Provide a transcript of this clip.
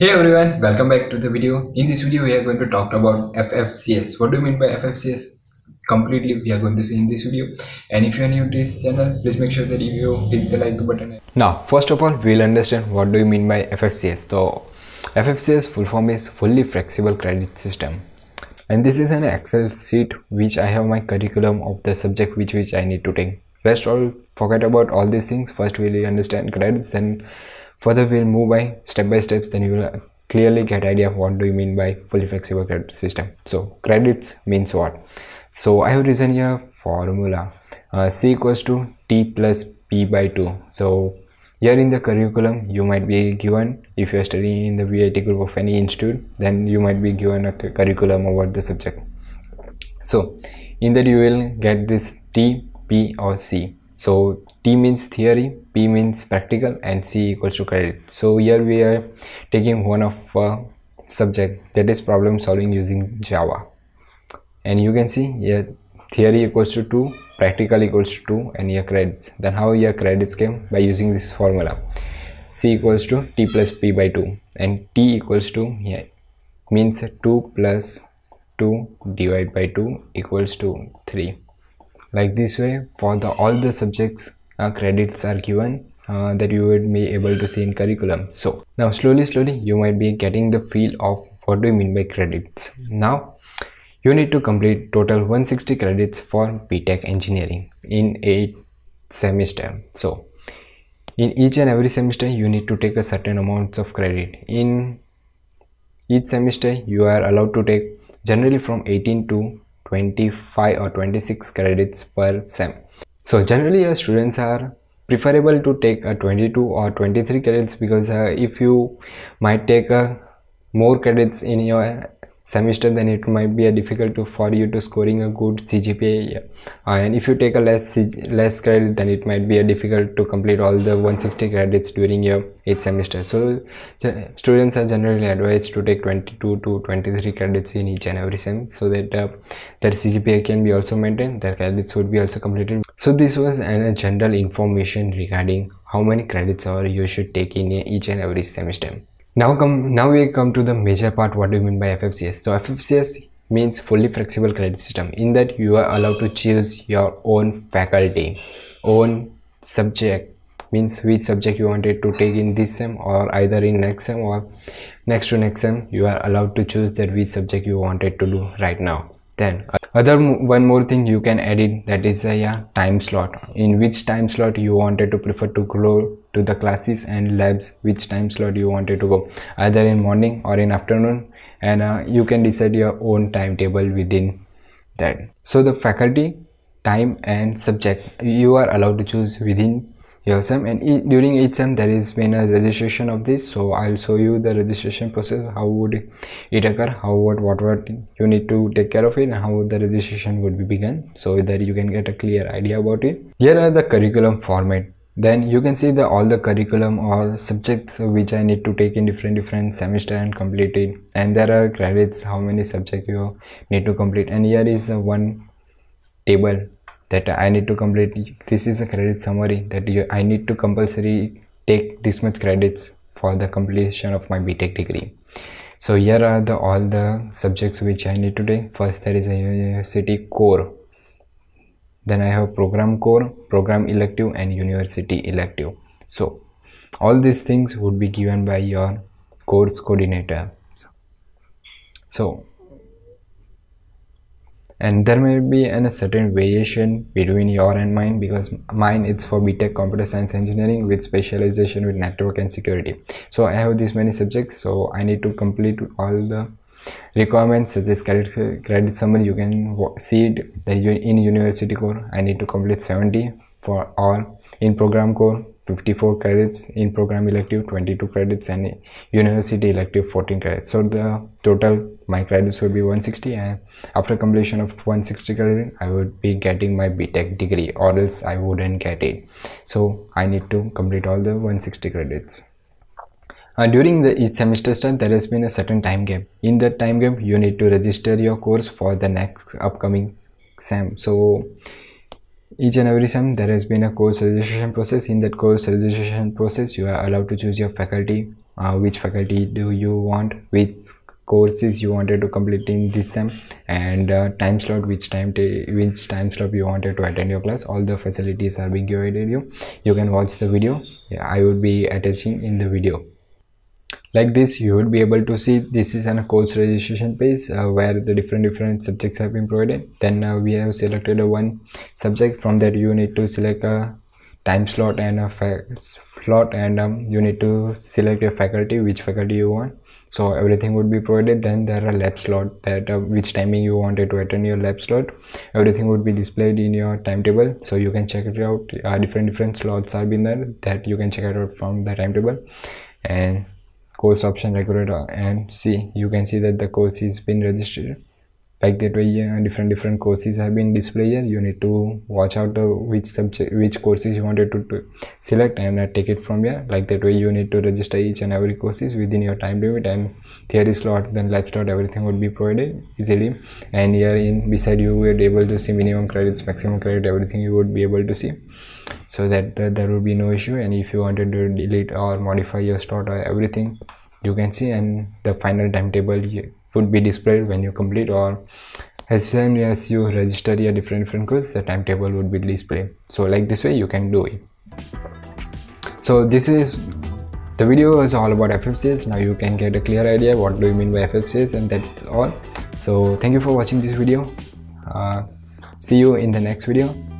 Hey everyone, welcome back to the video. In this video, we are going to talk about FFCS. What do you mean by FFCS? Completely, we are going to see in this video. And if you are new to this channel, please make sure that you hit the like button. Now, first of all, we'll understand what do you mean by FFCS. So, FFCS full form is Fully Flexible Credit System. And this is an Excel sheet which I have my curriculum of the subject which which I need to take. Rest all forget about all these things. First, we'll understand credits and Further, we'll move by step by steps, then you will clearly get idea of what do you mean by fully flexible credit system. So credits means what? So I have written here formula uh, C equals to T plus P by 2. So here in the curriculum you might be given if you are studying in the VIT group of any institute then you might be given a curriculum about the subject. So in that you will get this T, P or C so t means theory p means practical and c equals to credit so here we are taking one of uh, subject that is problem solving using java and you can see here theory equals to 2 practical equals to 2 and your credits then how your credits came by using this formula c equals to t plus p by 2 and t equals to here yeah, means 2 plus 2 divided by 2 equals to 3 like this way for the all the subjects uh, credits are given uh, that you would be able to see in curriculum so now slowly slowly you might be getting the feel of what do you mean by credits now you need to complete total 160 credits for btech engineering in eight semester so in each and every semester you need to take a certain amounts of credit in each semester you are allowed to take generally from 18 to 25 or 26 credits per sem. So generally your students are preferable to take a 22 or 23 credits because uh, if you might take uh, more credits in your semester then it might be a difficult to, for you to scoring a good CGPA uh, and if you take a less less credit then it might be a difficult to complete all the 160 credits during your eighth semester so students are generally advised to take 22 to 23 credits in each and every sem so that uh, their CGPA can be also maintained their credits would be also completed so this was a general information regarding how many credits or you should take in each and every semester now come now we come to the major part what do you mean by FFCS. So FFCS means fully flexible credit system in that you are allowed to choose your own faculty, own subject means which subject you wanted to take in this sem or either in next sem or next to next sem you are allowed to choose that which subject you wanted to do right now then other one more thing you can edit that is a uh, yeah, time slot in which time slot you wanted to prefer to go to the classes and labs which time slot you wanted to go either in morning or in afternoon and uh, you can decide your own timetable within that so the faculty time and subject you are allowed to choose within your exam and e during each exam there is been a registration of this so i'll show you the registration process how would it occur how what what what you need to take care of it and how the registration would be begun so that you can get a clear idea about it here are the curriculum format then you can see the all the curriculum or subjects which i need to take in different different semester and complete it and there are credits how many subjects you need to complete and here is one table that I need to complete this is a credit summary that you, I need to compulsory take this much credits for the completion of my BTech degree. So here are the all the subjects which I need to take. First that is a university core. Then I have program core, program elective and university elective. So all these things would be given by your course coordinator. So, so and there may be a certain variation between your and mine because mine is for btech computer science engineering with specialization with network and security so i have these many subjects so i need to complete all the requirements such as credit, credit summary you can see it in university core i need to complete 70 for all in program core 54 credits in program elective 22 credits and university elective 14 credits so the total my credits will be 160 and after completion of 160 credit i would be getting my btech degree or else i wouldn't get it so i need to complete all the 160 credits uh, during the each semester there has been a certain time gap in that time gap you need to register your course for the next upcoming exam. so each and every sem there has been a course registration process in that course registration process you are allowed to choose your faculty uh, which faculty do you want which courses you wanted to complete in this sem and uh, time slot which time which time slot you wanted to attend your class all the facilities are being provided you you can watch the video yeah, i would be attaching in the video like this you would be able to see this is an course registration page uh, where the different different subjects have been provided then uh, we have selected one subject from that you need to select a time slot and a slot and um, you need to select your faculty which faculty you want so everything would be provided then there are lab slot that uh, which timing you wanted to attend your lab slot everything would be displayed in your timetable so you can check it out uh, different different slots are been there that you can check it out from the timetable and course option regulator and see you can see that the course is been registered like that way uh, different different courses have been displayed here you need to watch out uh, which subject which courses you wanted to, to select and uh, take it from here like that way you need to register each and every courses within your time limit and theory slot then lab slot everything would be provided easily and here in beside you would able to see minimum credits maximum credit everything you would be able to see so that there would be no issue and if you wanted to delete or modify your slot or everything you can see and the final timetable here would be displayed when you complete or as soon as you register your different frequencies the timetable would be displayed so like this way you can do it so this is the video is all about FFCs now you can get a clear idea what do you mean by FFCs and that's all so thank you for watching this video uh, see you in the next video